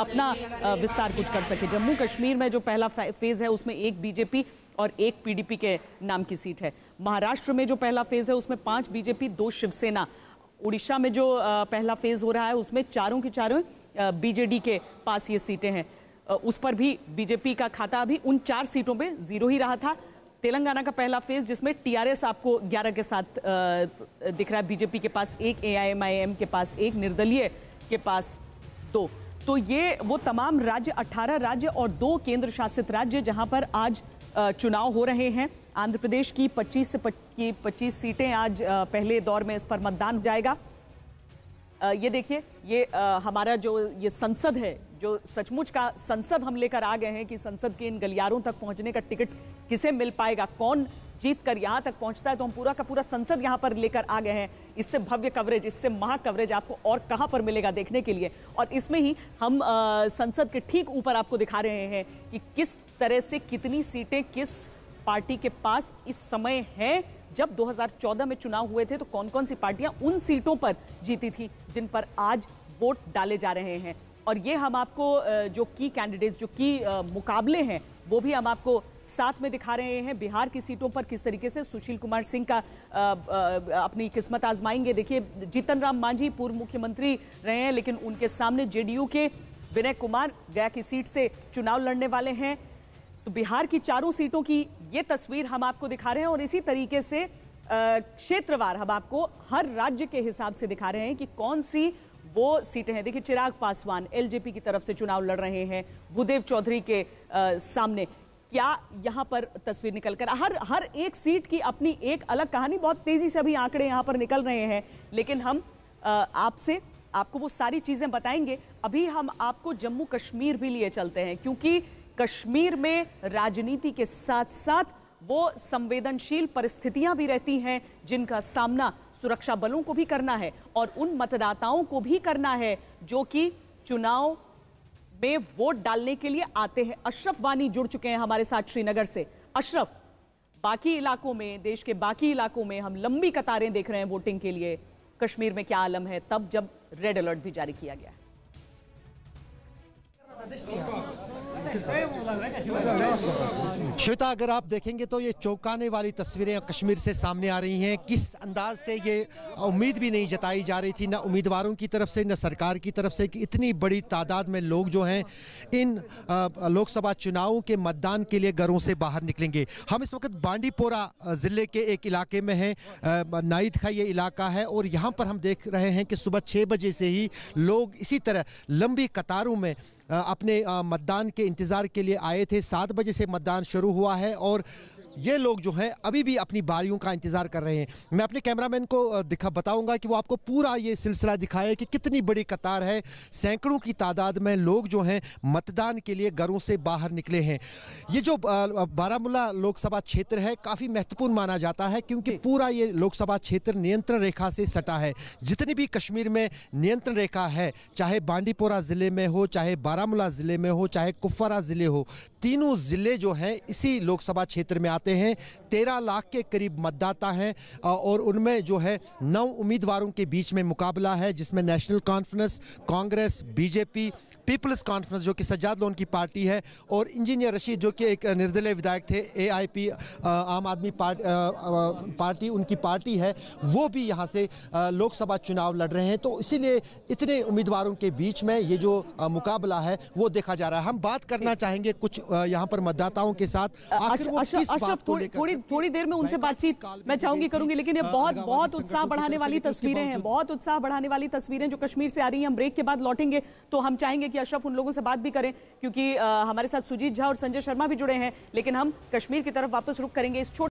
अपना विस्तार कुछ कर सके जम्मू कश्मीर में जो पहला फेज़ है उसमें एक बीजेपी और एक पीडीपी के नाम की सीट है महाराष्ट्र में जो पहला फेज़ है उसमें पाँच बीजेपी दो शिवसेना उड़ीसा में जो पहला फेज़ हो रहा है उसमें चारों की चारों बीजेडी के पास ये सीटें हैं उस पर भी बीजेपी का खाता अभी उन चार सीटों पे जीरो ही रहा था तेलंगाना का पहला फेज जिसमें टीआरएस आपको 11 के साथ दिख रहा है बीजेपी के पास एक एआईएमआईएम के पास एक निर्दलीय के पास दो तो, तो ये वो तमाम राज्य 18 राज्य और दो केंद्र शासित राज्य जहां पर आज चुनाव हो रहे हैं आंध्र प्रदेश की 25 से की 25 सीटें आज पहले दौर में इस पर मतदान जाएगा ये देखिए ये हमारा जो ये संसद है जो सचमुच का संसद हम लेकर आ गए हैं कि संसद के इन गलियारों तक पहुंचने का टिकट किसे मिल पाएगा कौन जीत कर यहाँ तक पहुंचता है तो हम पूरा का पूरा संसद यहाँ पर लेकर आ गए हैं इससे भव्य कवरेज इससे महा कवरेज आपको और कहाँ पर मिलेगा देखने के लिए और इसमें ही हम आ, संसद के ठीक ऊपर आपको दिखा रहे हैं कि किस तरह से कितनी सीटें किस पार्टी के पास इस समय है जब 2014 में चुनाव हुए थे तो कौन कौन सी पार्टियां उन सीटों पर जीती थी जिन पर आज वोट डाले जा रहे हैं और ये हम आपको जो की कैंडिडेट्स जो की मुकाबले हैं वो भी हम आपको साथ में दिखा रहे हैं बिहार की सीटों पर किस तरीके से सुशील कुमार सिंह का आ, आ, अपनी किस्मत आजमाएंगे देखिए जीतन राम मांझी पूर्व मुख्यमंत्री रहे हैं लेकिन उनके सामने जेडीयू के विनय कुमार गया की सीट से चुनाव लड़ने वाले हैं तो बिहार की चारों सीटों की ये तस्वीर हम आपको दिखा रहे हैं और इसी तरीके से क्षेत्रवार हम आपको हर राज्य के हिसाब से दिखा रहे हैं कि कौन सी वो सीटें हैं देखिए चिराग पासवान एलजेपी की तरफ से चुनाव लड़ रहे हैं भूदेव चौधरी के आ, सामने क्या यहां पर तस्वीर निकल कर हर हर एक सीट की अपनी एक अलग कहानी बहुत तेजी से अभी आंकड़े यहाँ पर निकल रहे हैं लेकिन हम आपसे आपको वो सारी चीज़ें बताएंगे अभी हम आपको जम्मू कश्मीर भी लिए चलते हैं क्योंकि कश्मीर में राजनीति के साथ साथ वो संवेदनशील परिस्थितियां भी रहती हैं जिनका सामना सुरक्षा बलों को भी करना है और उन मतदाताओं को भी करना है जो कि चुनाव में वोट डालने के लिए आते हैं अशरफ वानी जुड़ चुके हैं हमारे साथ श्रीनगर से अशरफ बाकी इलाकों में देश के बाकी इलाकों में हम लंबी कतारें देख रहे हैं वोटिंग के लिए कश्मीर में क्या आलम है तब जब रेड अलर्ट भी जारी किया गया है श्वेता अगर आप देखेंगे तो ये चौंकाने वाली तस्वीरें कश्मीर से सामने आ रही हैं किस अंदाज से ये उम्मीद भी नहीं जताई जा रही थी ना उम्मीदवारों की तरफ से ना सरकार की तरफ से कि इतनी बड़ी तादाद में लोग जो हैं इन लोकसभा चुनाव के मतदान के लिए घरों से बाहर निकलेंगे हम इस वक्त बांडीपोरा ज़िले के एक इलाके में हैं नाइद का ये इलाका है और यहाँ पर हम देख रहे हैं कि सुबह छः बजे से ही लोग इसी तरह लंबी कतारों में अपने मतदान के इंतज़ार के लिए आए थे सात बजे से मतदान शुरू हुआ है और ये लोग जो हैं अभी भी अपनी बारियों का इंतज़ार कर रहे हैं मैं अपने कैमरामैन को दिखा बताऊंगा कि वो आपको पूरा ये सिलसिला दिखाए कि कितनी बड़ी कतार है सैकड़ों की तादाद में लोग जो हैं मतदान के लिए घरों से बाहर निकले हैं ये जो बारामूला लोकसभा क्षेत्र है काफ़ी महत्वपूर्ण माना जाता है क्योंकि पूरा ये लोकसभा क्षेत्र नियंत्रण रेखा से सटा है जितनी भी कश्मीर में नियंत्रण रेखा है चाहे बांडीपोरा ज़िले में हो चाहे बारामूला ज़िले में हो चाहे कुफ्वारा ज़िले हो तीनों ज़िले जो हैं इसी लोकसभा क्षेत्र में आते करते हैं तेरह लाख के करीब मतदाता हैं और उनमें जो है नौ उम्मीदवारों के बीच में मुकाबला है जिसमें नेशनल कॉन्फ्रेंस कांग्रेस बीजेपी पीपल्स कॉन्फ्रेंस जो कि सज्जाद लोन की पार्टी है और इंजीनियर रशीद जो कि एक निर्दलीय विधायक थे एआईपी आम आदमी पार्टी पार्टी उनकी पार्टी है वो भी यहाँ से लोकसभा चुनाव लड़ रहे हैं तो इसीलिए इतने उम्मीदवारों के बीच में ये जो मुकाबला है वो देखा जा रहा है हम बात करना चाहेंगे कुछ यहाँ पर मतदाताओं के साथ आखिर वो किस साहब थोड़ी थोड़ी देर में उनसे बातचीत मैं चाहूंगी करूंगी लेकिन ये हाँ, बहुत बहुत उत्साह बढ़ाने वाली तस्वीरें हैं बहुत उत्साह बढ़ाने वाली तस्वीरें जो कश्मीर से आ रही हैं हम ब्रेक के बाद लौटेंगे तो हम चाहेंगे कि अशरफ उन लोगों से बात भी करें क्योंकि हमारे साथ सुजीत झा और संजय शर्मा भी जुड़े हैं लेकिन हम कश्मीर की तरफ वापस रुख करेंगे इस छोटे